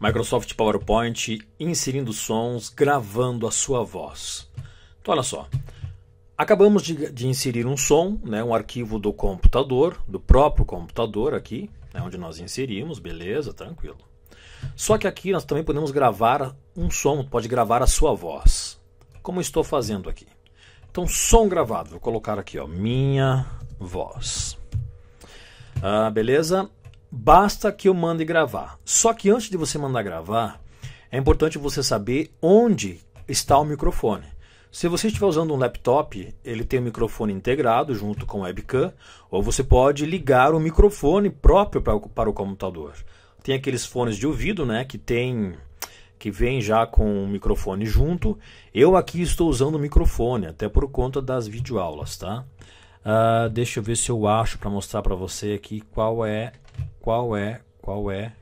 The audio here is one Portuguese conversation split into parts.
Microsoft PowerPoint, inserindo sons, gravando a sua voz. Então, olha só. Acabamos de, de, inserir um som, né, um arquivo do computador, do próprio computador aqui, né, onde nós inserimos, beleza, tranquilo. Só que aqui nós também podemos gravar um som, pode gravar a sua voz, como estou fazendo aqui. Então, som gravado, vou colocar aqui, ó, minha voz. Ah, beleza? basta que eu mande gravar. Só que antes de você mandar gravar, é importante você saber onde está o microfone. Se você estiver usando um laptop, ele tem um microfone integrado junto com o webcam, ou você pode ligar o microfone próprio para, para o computador. Tem aqueles fones de ouvido, né, que tem que vem já com o microfone junto. Eu aqui estou usando o microfone, até por conta das videoaulas, tá? Uh, deixa eu ver se eu acho para mostrar para você aqui qual é qual é, qual é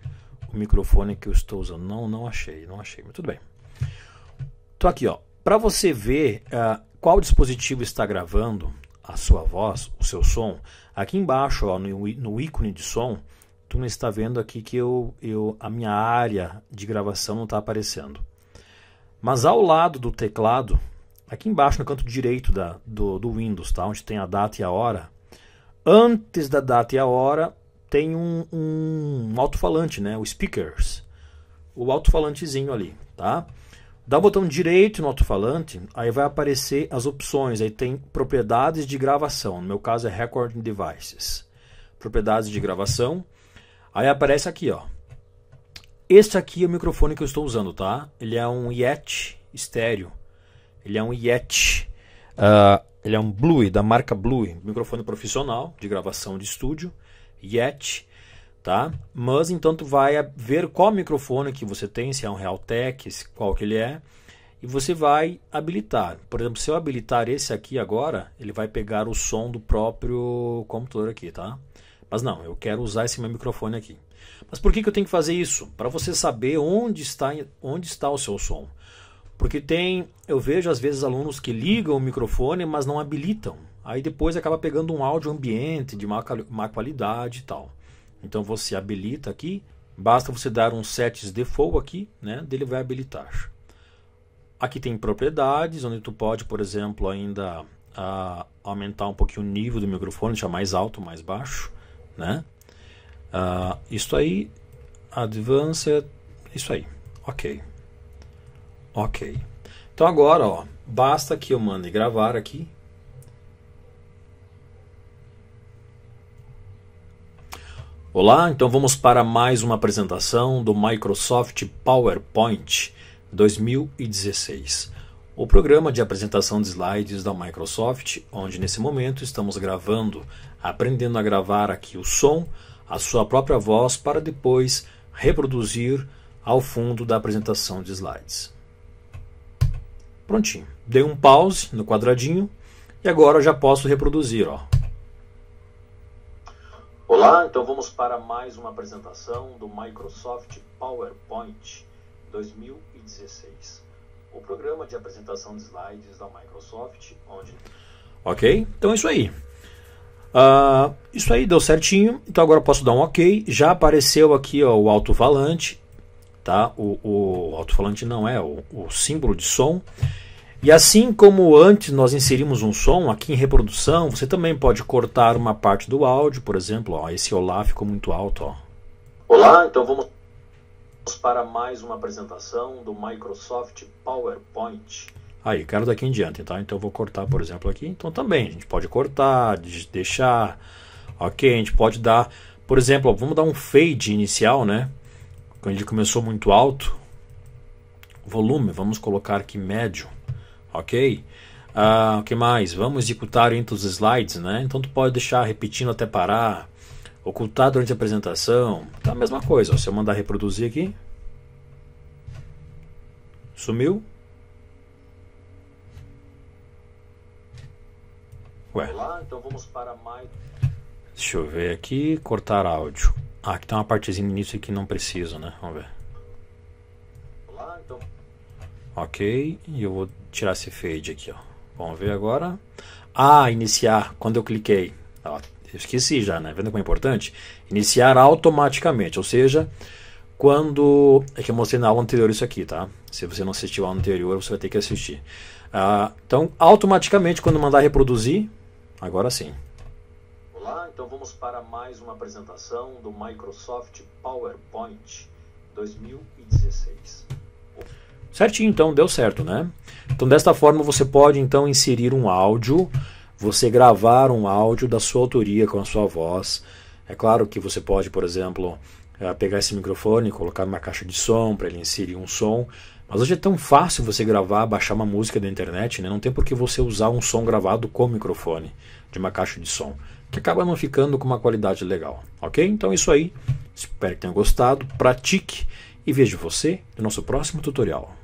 o microfone que eu estou usando. Não, não achei, não achei, mas tudo bem. Tô aqui, ó. Para você ver uh, qual dispositivo está gravando a sua voz, o seu som, aqui embaixo, ó, no, no ícone de som, tu está vendo aqui que eu, eu, a minha área de gravação não está aparecendo. Mas ao lado do teclado, aqui embaixo no canto direito da, do, do Windows, tá? onde tem a data e a hora, antes da data e a hora tem um, um alto-falante, né? O speakers. O alto-falantezinho ali, tá? Dá o botão direito no alto-falante, aí vai aparecer as opções. Aí tem propriedades de gravação. No meu caso é Recording Devices. Propriedades de gravação. Aí aparece aqui, ó. Este aqui é o microfone que eu estou usando, tá? Ele é um Yeti estéreo. Ele é um Yeti. Uh, ele é um Blue, da marca Blue, microfone profissional de gravação de estúdio. Yet, tá? Mas então tu vai ver qual microfone que você tem, se é um Realtek, qual que ele é, e você vai habilitar. Por exemplo, se eu habilitar esse aqui agora, ele vai pegar o som do próprio computador aqui, tá? Mas não, eu quero usar esse meu microfone aqui. Mas por que, que eu tenho que fazer isso? Para você saber onde está, onde está o seu som. Porque tem, eu vejo às vezes alunos que ligam o microfone, mas não habilitam. Aí depois acaba pegando um áudio ambiente de má, qualidade e tal. Então você habilita aqui, basta você dar um sets default aqui, né? Dele vai habilitar. Aqui tem propriedades, onde tu pode, por exemplo, ainda a, ah, aumentar um pouquinho o nível do microfone, deixar mais alto, mais baixo, né? Uh, isso aí, advanced, isso aí, ok, ok. Então agora, ó, basta que eu mande gravar aqui, Olá, então vamos para mais uma apresentação do Microsoft PowerPoint 2016, o programa de apresentação de slides da Microsoft, onde nesse momento estamos gravando, aprendendo a gravar aqui o som, a sua própria voz, para depois reproduzir ao fundo da apresentação de slides. Prontinho, dei um pause no quadradinho e agora já posso reproduzir, ó, Olá, então vamos para mais uma apresentação do Microsoft PowerPoint 2016, o programa de apresentação de slides da Microsoft, onde... Ok, então é isso aí. Uh, isso aí deu certinho, então agora eu posso dar um ok. Já apareceu aqui ó, o alto-falante, tá? O, o alto-falante não é o, o símbolo de som. E assim como antes nós inserimos um som aqui em reprodução, você também pode cortar uma parte do áudio, por exemplo, ó, esse olá ficou muito alto. Ó. Olá, então vamos para mais uma apresentação do Microsoft PowerPoint. Aí, quero daqui em diante, tá? Então vou cortar, por exemplo, aqui. Então também, a gente pode cortar, deixar, ok? A gente pode dar, por exemplo, ó, vamos dar um fade inicial, né? Quando ele começou muito alto. Volume, vamos colocar aqui médio ok? Ah, o que mais? Vamos executar entre os slides, né? Então tu pode deixar repetindo até parar, ocultar durante a apresentação, tá a mesma coisa. Ó. Se eu mandar reproduzir aqui, sumiu. Ué. Então Deixa eu ver aqui, cortar áudio. Ah, aqui tem uma partezinha no início que não preciso, né? Vamos ver. Olá, então ok, e eu vou tirar esse fade aqui, ó. vamos ver agora, ah, iniciar, quando eu cliquei, ó, esqueci já, né, vendo como é importante, iniciar automaticamente, ou seja, quando, é que eu mostrei na aula anterior isso aqui, tá, se você não assistiu a aula anterior, você vai ter que assistir, ah, então, automaticamente, quando mandar reproduzir, agora sim. Olá, então vamos para mais uma apresentação do Microsoft PowerPoint 2016. Certinho, então, deu certo, né? Então, desta forma, você pode então inserir um áudio, você gravar um áudio da sua autoria com a sua voz. É claro que você pode, por exemplo, eh, pegar esse microfone, colocar numa caixa de som para ele inserir um som. Mas hoje é tão fácil você gravar, baixar uma música da internet, né? Não tem por que você usar um som gravado com microfone de uma caixa de som, que acaba não ficando com uma qualidade legal, ok? Então é isso aí. Espero que tenha gostado, pratique e vejo você no nosso próximo tutorial.